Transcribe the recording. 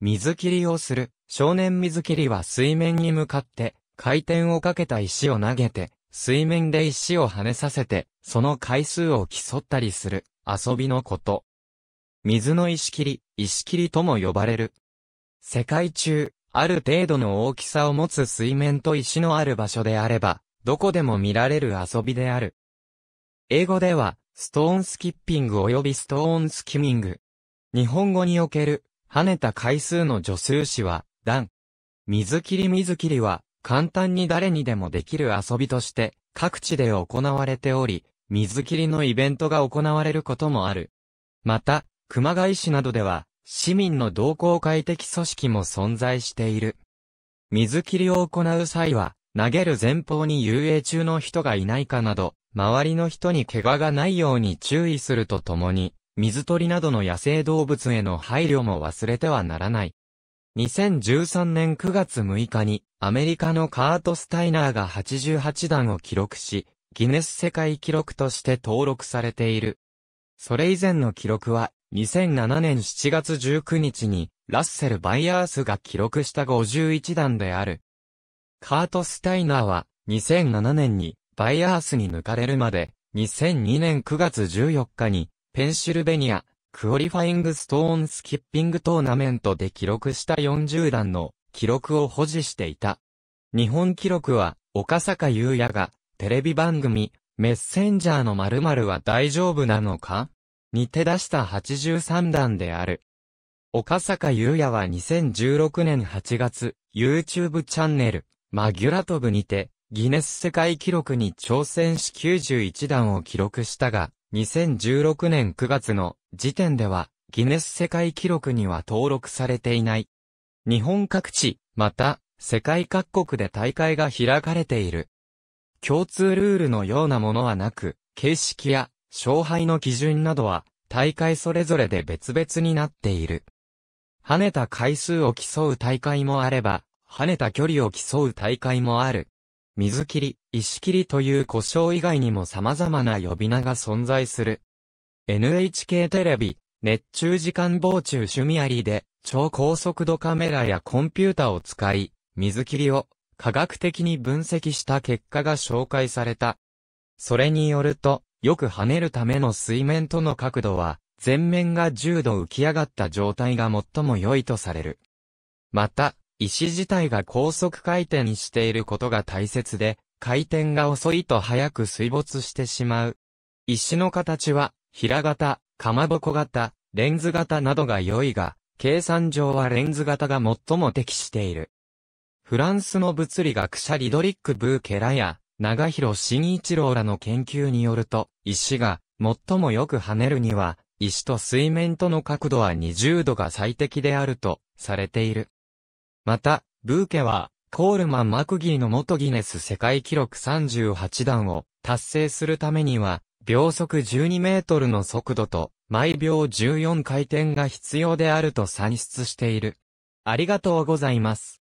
水切りをする。少年水切りは水面に向かって、回転をかけた石を投げて、水面で石を跳ねさせて、その回数を競ったりする、遊びのこと。水の石切り、石切りとも呼ばれる。世界中、ある程度の大きさを持つ水面と石のある場所であれば、どこでも見られる遊びである。英語では、ストーンスキッピング及びストーンスキミング。日本語における跳ねた回数の助数詞は、段。水切り水切りは、簡単に誰にでもできる遊びとして、各地で行われており、水切りのイベントが行われることもある。また、熊谷市などでは、市民の同好会的組織も存在している。水切りを行う際は、投げる前方に遊泳中の人がいないかなど、周りの人に怪我がないように注意するとともに、水鳥などの野生動物への配慮も忘れてはならない。2013年9月6日にアメリカのカート・スタイナーが88段を記録し、ギネス世界記録として登録されている。それ以前の記録は2007年7月19日にラッセル・バイアースが記録した51段である。カート・スタイナーは2007年にバイアースに抜かれるまで2002年9月14日にペンシルベニア、クオリファイングストーンスキッピングトーナメントで記録した40段の記録を保持していた。日本記録は、岡坂優也が、テレビ番組、メッセンジャーの〇〇は大丈夫なのかに手出した83段である。岡坂優也は2016年8月、YouTube チャンネル、マギュラトブにて、ギネス世界記録に挑戦し91段を記録したが、2016年9月の時点では、ギネス世界記録には登録されていない。日本各地、また、世界各国で大会が開かれている。共通ルールのようなものはなく、形式や勝敗の基準などは大会それぞれで別々になっている。跳ねた回数を競う大会もあれば、跳ねた距離を競う大会もある。水切り、石切りという故障以外にも様々な呼び名が存在する。NHK テレビ、熱中時間防虫趣味ありで、超高速度カメラやコンピュータを使い、水切りを科学的に分析した結果が紹介された。それによると、よく跳ねるための水面との角度は、前面が10度浮き上がった状態が最も良いとされる。また、石自体が高速回転していることが大切で、回転が遅いと早く水没してしまう。石の形は、平型、かまぼこ型、レンズ型などが良いが、計算上はレンズ型が最も適している。フランスの物理学者リドリック・ブーケラや、長広慎一郎らの研究によると、石が最もよく跳ねるには、石と水面との角度は20度が最適であるとされている。また、ブーケは、コールマン・マクギーの元ギネス世界記録38段を達成するためには、秒速12メートルの速度と、毎秒14回転が必要であると算出している。ありがとうございます。